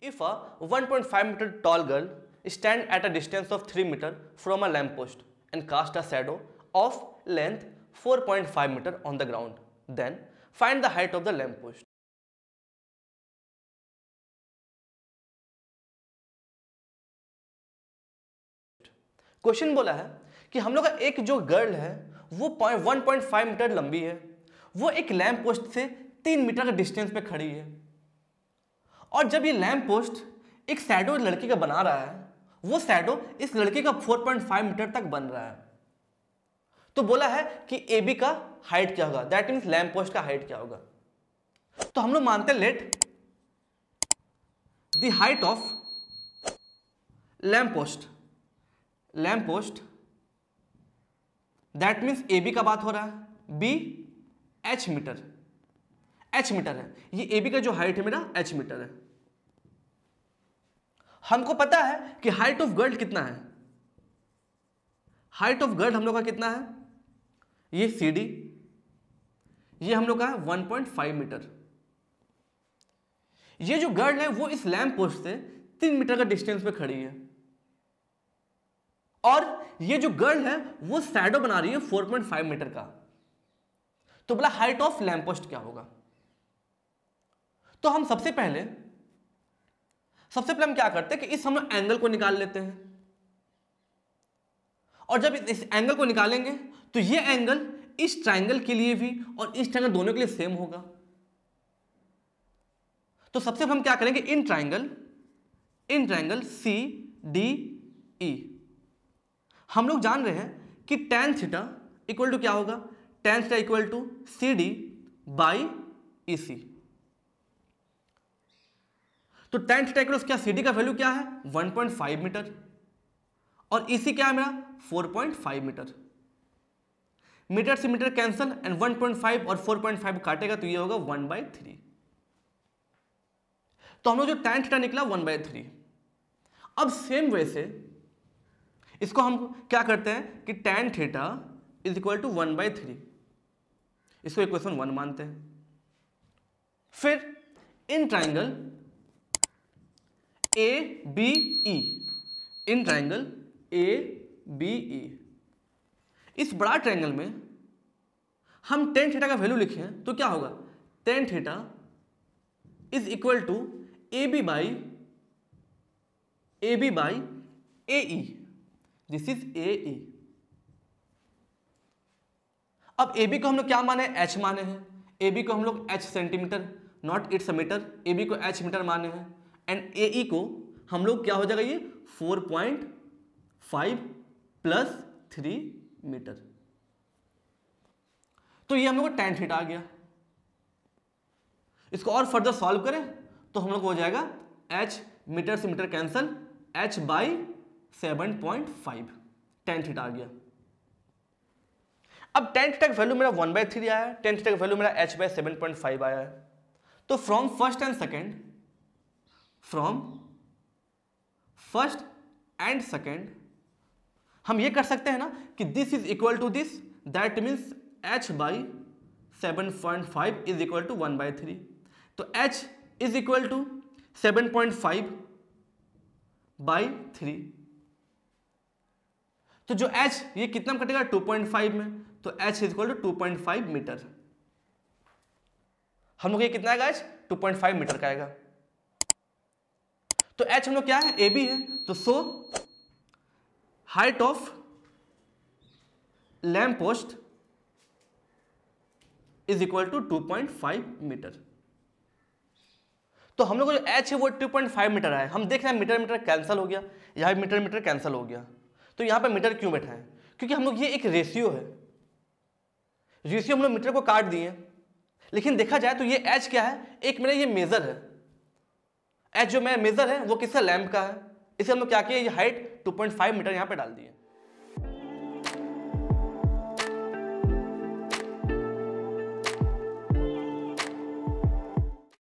if a 1.5 meter tall girl stand at a distance of 3 meter from a lamppost and cast a shadow of length 4.5 meter on the ground, then find the height of the lamppost. Question बोला है कि हम लोग का एक जो girl है वो वन पॉइंट फाइव मीटर लंबी है वो एक लैम्प पोस्ट से तीन मीटर के डिस्टेंस पे खड़ी है और जब ये लैम्प पोस्ट एक सैडो लड़के का बना रहा है वो सैडो इस लड़के का 4.5 मीटर तक बन रहा है तो बोला है कि ए बी का हाइट क्या होगा दैट मीन्स लैम्प पोस्ट का हाइट क्या होगा तो हम लोग मानते हैं let the height of lamp post lamp post that means A B का बात हो रहा है B H meter H meter है ये ए बी का जो हाइट है मेरा एच मीटर है हमको पता है कि हाइट ऑफ गर्ल्ड कितना है हाइट ऑफ गर्ल्ड हम लोग का कितना है ये सी डी ये हम लोग का है 1.5 मीटर ये जो गर्ल है वो इस लैम्प पोस्ट से तीन मीटर का डिस्टेंस पे खड़ी है और ये जो गर्ल है वो सैडो बना रही है 4.5 मीटर का तो बोला हाइट ऑफ लैम्प पोस्ट क्या होगा तो हम सबसे पहले सबसे पहले हम क्या करते हैं कि इस हम एंगल को निकाल लेते हैं और जब इस एंगल को निकालेंगे तो ये एंगल इस ट्राइंगल के लिए भी और इस ट्राइंगल दोनों के लिए सेम होगा तो सबसे हम क्या करेंगे in triangle in triangle C D E हम लोग जान रहे हैं कि टेन थीटा इक्वल टू क्या होगा tan theta equal to C D by E C तो टेन थीटा क्या सी का वैल्यू क्या है 1.5 मीटर और इसी क्या है मेरा 4.5 मीटर मीटर से मीटर कैंसिल एंड 1.5 और 4.5 काटेगा तो ये होगा 1 बाई थ्री तो हम लोग जो टेन थीटा निकला 1 बाई थ्री अब सेम वे से इसको हम क्या करते हैं कि tan theta is equal to one by three इसको इक्वेशन वन मानते हैं फिर in triangle A B E in triangle A B E इस बड़ा ट्राइंगल में हम टेन थीटा का वैल्यू लिखें तो क्या होगा tan theta is equal to A B by A B by A E this is A E अब ए बी को हम लोग क्या माने एच माने हैं ए बी को हम लोग H centimeter not it's meter A B को एच मीटर माने हैं एंड ए ई को हम लोग क्या हो जाएगा ये four point five plus three meter तो ये हम लोग टेन थीटा आ गया इसको और फर्दर सॉल्व करें तो हम लोग हो जाएगा एच मीटर से meter cancel H by seven point five tan theta आ गया अब टेन थीटा का वैल्यू मेरा वन बाई थ्री आया टेन थीटा का वैल्यू मेरा H by seven point five आया है तो from first and second from first and second हम ये कर सकते हैं ना कि this is equal to this that means H by seven point five is equal to one by three तो H is equal to seven point five by three तो जो h ये कितना में कटेगा 2.5 में तो h is equal to 2.5 meter हम लोग ये कितना आएगा h 2.5 मीटर का आएगा तो एच हम लोग क्या है ए बी है तो so height of lamp post is equal to two point five meter तो हम लोग जो एच है वो टू पॉइंट फाइव मीटर आया हम देख रहे हैं मीटर मीटर कैंसिल हो गया यहां मीटर मीटर कैंसिल हो गया तो यहां पे मीटर क्यों बैठा है क्योंकि हम लोग ये एक रेशियो है रेशियो हम लोग मीटर को काट दिए लेकिन देखा जाए तो ये एच क्या है एक मेरा ये मेजर है एच जो मेरा मेजर है वो किसका लैम्प का है इसे हम लोग क्या किए ये हाइट 2.5 मीटर यहाँ पे डाल दिए